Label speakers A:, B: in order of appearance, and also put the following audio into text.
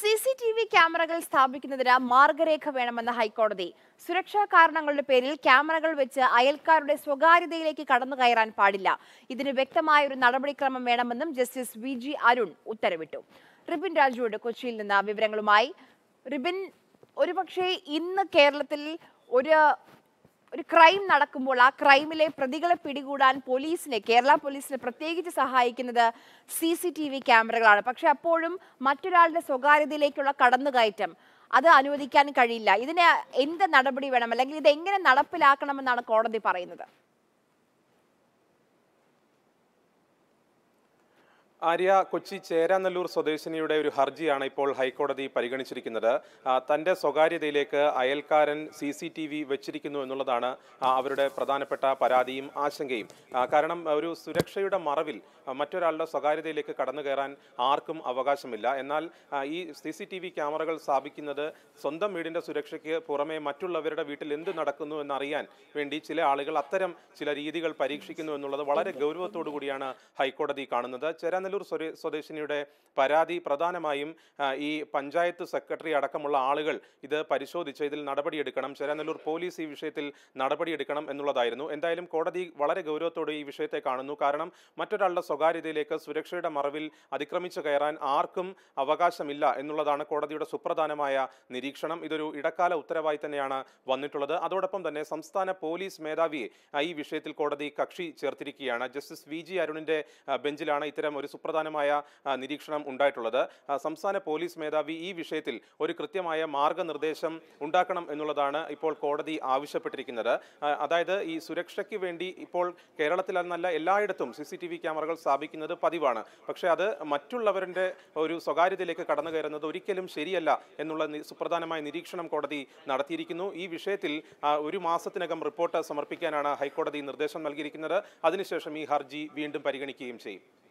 A: C C T V ക്യാമറകൾ സ്ഥാപിക്കുന്നതിന് മാർഗരേഖ വേണമെന്ന ഹൈക്കോടതി സുരക്ഷാ കാരണങ്ങളുടെ പേരിൽ ക്യാമറകൾ വെച്ച് അയൽക്കാരുടെ സ്വകാര്യതയിലേക്ക് കടന്നു കയറാൻ പാടില്ല ഇതിന് വ്യക്തമായ ഒരു നടപടിക്രമം വേണമെന്നും ജസ്റ്റിസ് വി ജി അരുൺ ഉത്തരവിട്ടു റിബിൻ രാജുവോട് കൊച്ചിയിൽ നിന്ന് വിവരങ്ങളുമായി റിബിൻ ഒരുപക്ഷെ ഇന്ന് കേരളത്തിൽ ഒരു ഒരു ക്രൈം നടക്കുമ്പോൾ ആ ക്രൈമിലെ പ്രതികളെ പിടികൂടാൻ പോലീസിനെ കേരള പോലീസിനെ പ്രത്യേകിച്ച് സഹായിക്കുന്നത് സി സി ടി വി ക്യാമറകളാണ് പക്ഷെ അപ്പോഴും മറ്റൊരാളുടെ സ്വകാര്യതയിലേക്കുള്ള കടന്നുകയറ്റം അത് അനുവദിക്കാൻ കഴിയില്ല ഇതിന് എന്ത് നടപടി വേണം അല്ലെങ്കിൽ ഇത് എങ്ങനെ നടപ്പിലാക്കണമെന്നാണ് കോടതി പറയുന്നത്
B: ആര്യ കൊച്ചി ചേരാനല്ലൂർ സ്വദേശിനിയുടെ ഒരു ഹർജിയാണ് ഇപ്പോൾ ഹൈക്കോടതി പരിഗണിച്ചിരിക്കുന്നത് തൻ്റെ സ്വകാര്യതയിലേക്ക് അയൽക്കാരൻ സി സി ടി വി വെച്ചിരിക്കുന്നു എന്നുള്ളതാണ് അവരുടെ പ്രധാനപ്പെട്ട പരാതിയും ആശങ്കയും കാരണം ഒരു സുരക്ഷയുടെ മറവിൽ മറ്റൊരാളുടെ സ്വകാര്യതയിലേക്ക് കടന്നു കയറാൻ ആർക്കും അവകാശമില്ല എന്നാൽ ഈ സി സി ടി വി ക്യാമറകൾ സ്ഥാപിക്കുന്നത് സ്വന്തം വീടിൻ്റെ സുരക്ഷയ്ക്ക് പുറമെ മറ്റുള്ളവരുടെ വീട്ടിൽ എന്ത് നടക്കുന്നു എന്നറിയാൻ വേണ്ടി ചില ആളുകൾ അത്തരം ചില രീതികൾ പരീക്ഷിക്കുന്നു എന്നുള്ളത് വളരെ ഗൗരവത്തോടു കൂടിയാണ് ഹൈക്കോടതി കാണുന്നത് ചേരാനല്ലൂർ ചെങ്ങന്നൂർ സ്വദേശിനിയുടെ പരാതി പ്രധാനമായും ഈ പഞ്ചായത്ത് സെക്രട്ടറി അടക്കമുള്ള ആളുകൾ ഇത് പരിശോധിച്ച് ഇതിൽ നടപടിയെടുക്കണം ചെങ്ങന്നൂർ പോലീസ് ഈ വിഷയത്തിൽ നടപടിയെടുക്കണം എന്നുള്ളതായിരുന്നു എന്തായാലും കോടതി വളരെ ഗൗരവത്തോടെ ഈ വിഷയത്തെ കാണുന്നു കാരണം മറ്റൊരാളുടെ സ്വകാര്യതയിലേക്ക് സുരക്ഷയുടെ മറവിൽ അതിക്രമിച്ചു കയറാൻ ആർക്കും അവകാശമില്ല എന്നുള്ളതാണ് കോടതിയുടെ സുപ്രധാനമായ നിരീക്ഷണം ഇതൊരു ഇടക്കാല ഉത്തരവായി തന്നെയാണ് വന്നിട്ടുള്ളത് അതോടൊപ്പം തന്നെ സംസ്ഥാന പോലീസ് മേധാവിയെ ഈ വിഷയത്തിൽ കോടതി കക്ഷി ചേർത്തിരിക്കുകയാണ് ജസ്റ്റിസ് വി ജി അരുണിന്റെ ബെഞ്ചിലാണ് ഇത്തരം ഒരു സുപ്രധാനമായ നിരീക്ഷണം ഉണ്ടായിട്ടുള്ളത് സംസ്ഥാന പോലീസ് മേധാവി ഈ വിഷയത്തിൽ ഒരു കൃത്യമായ മാർഗനിർദ്ദേശം ഉണ്ടാക്കണം എന്നുള്ളതാണ് ഇപ്പോൾ കോടതി ആവശ്യപ്പെട്ടിരിക്കുന്നത് അതായത് ഈ സുരക്ഷയ്ക്ക് വേണ്ടി ഇപ്പോൾ കേരളത്തിൽ എന്നല്ല എല്ലായിടത്തും സി സി ടി വി ക്യാമറകൾ സ്ഥാപിക്കുന്നത് പതിവാണ് പക്ഷേ അത് മറ്റുള്ളവരുടെ ഒരു സ്വകാര്യതയിലേക്ക് കടന്നു കയറുന്നത് ഒരിക്കലും ശരിയല്ല എന്നുള്ള സുപ്രധാനമായ നിരീക്ഷണം കോടതി നടത്തിയിരിക്കുന്നു ഈ വിഷയത്തിൽ ഒരു മാസത്തിനകം റിപ്പോർട്ട് സമർപ്പിക്കാനാണ് ഹൈക്കോടതി നിർദ്ദേശം നൽകിയിരിക്കുന്നത് അതിനുശേഷം ഈ ഹർജി വീണ്ടും പരിഗണിക്കുകയും ചെയ്യും